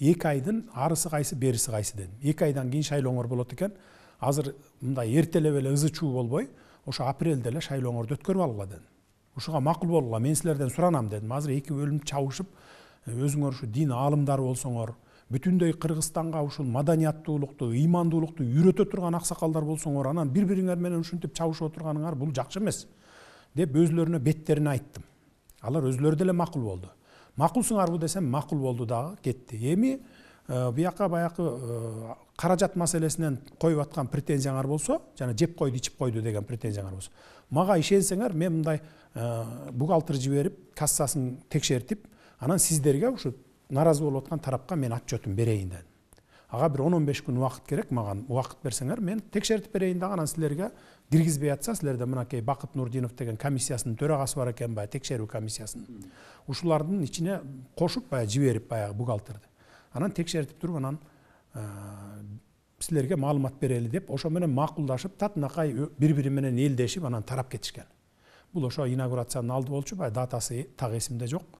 екі айдың арысы қайсы берісі қайсы дедім екі айдан кейін шайлоңыр болады екен азыр мындай ертелеп эле ызы чуу болбой ошо апрелде эле шайлоңорду өткөрүп алгыла дедим ушуга макул болгула мен силерден суранам дедим азыр эки бөлүм чабышып өзүңөр ушу дин аалымдары болсоңор бүтүндөй кыргызстанга ушул маданияттуулукту ыймандуулукту үйрөтө турган аксакалдар болсоңор анан бири бириңер менен ушинтип чабышып отурганыңар бул жакшы эмес деп өзүлөрүнө беттерине айттым алар өзүлөрү деле макул болду макулсуңарбы десем мақұл болды дағы кетті эми бұяққа баяққы қаражат мәселесінен қойып атқан претензияңар болса жана жеп қойды ішіп қойды деген претензияңар болса мага ишенсеңер мен мындай бухгалтер жиберип кассасын текшертип анан сиздерге ушу наразы болуп аткан тарапка мен отчетун берейин дедим аға бір 10-15 күн уақыт керек маған уақыт берсеңер мен тексертіп берейін дағы анан силерге киргизбей атса силерде мынакей бакыт нурдинов деген комиссиясынын төрагасы бар экен баягы текшерүү комиссиясынын ушулардын ичине кошуп баягы жиберип баягы бухгалтерди анан текшертип туруп анан ә, силерге маалымат берели деп ошо менен макулдашып татынакай бири бири менен элдешип анан тарап кетишкен бул ошо инаугурациянын алды болчу баягы датасы так эсимде жок